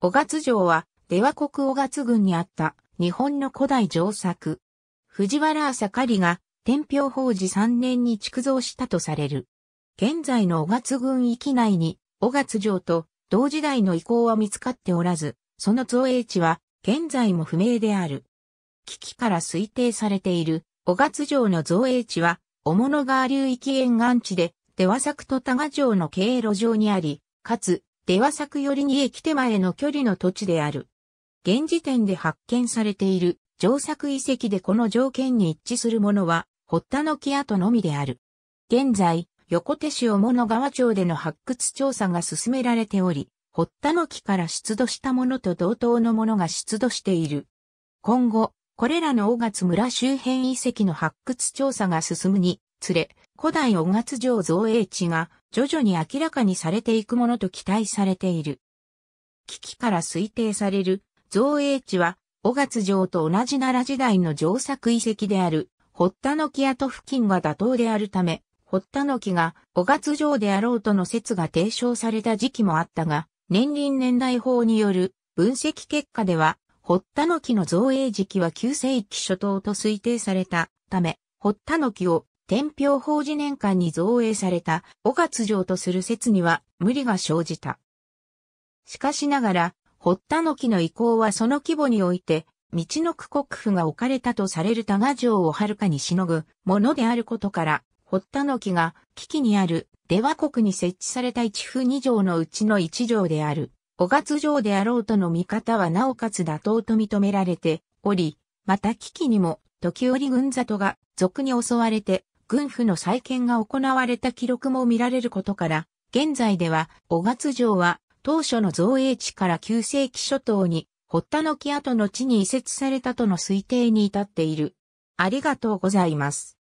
小月城は、出羽国小月郡にあった日本の古代城作。藤原朝狩が天平法事3年に築造したとされる。現在の小月郡域内に小月城と同時代の遺構は見つかっておらず、その造営地は現在も不明である。危機から推定されている小月城の造営地は、小物川流域沿岸地で出羽作と多賀城の経路上にあり、かつ出羽作寄りに駅手前の距離の土地である。現時点で発見されている上作遺跡でこの条件に一致するものは、堀田の木跡のみである。現在、横手市小物川町での発掘調査が進められており、堀田の木から出土したものと同等のものが出土している。今後、これらの大勝村周辺遺跡の発掘調査が進むにつれ、古代大勝城造営地が徐々に明らかにされていくものと期待されている。危機から推定される造営地は、五月城と同じ奈良時代の城作遺跡である、堀田の木跡付近が妥当であるため、堀田の木が五月城であろうとの説が提唱された時期もあったが、年輪年代法による分析結果では、堀田の木の造営時期は旧世紀初頭と推定されたため、堀田の木を天平法事年間に造営された、五月城とする説には無理が生じた。しかしながら、堀田の木の遺構はその規模において、道の区国府が置かれたとされる多賀城を遥かにしのぐものであることから、堀田の木が危機にある出羽国に設置された一府二城のうちの一城である、五月城であろうとの見方はなおかつ妥当と認められており、また危機にも時折軍里が俗に襲われて軍府の再建が行われた記録も見られることから、現在では、小月城は当初の造営地から旧世紀初頭に、堀田の木跡の地に移設されたとの推定に至っている。ありがとうございます。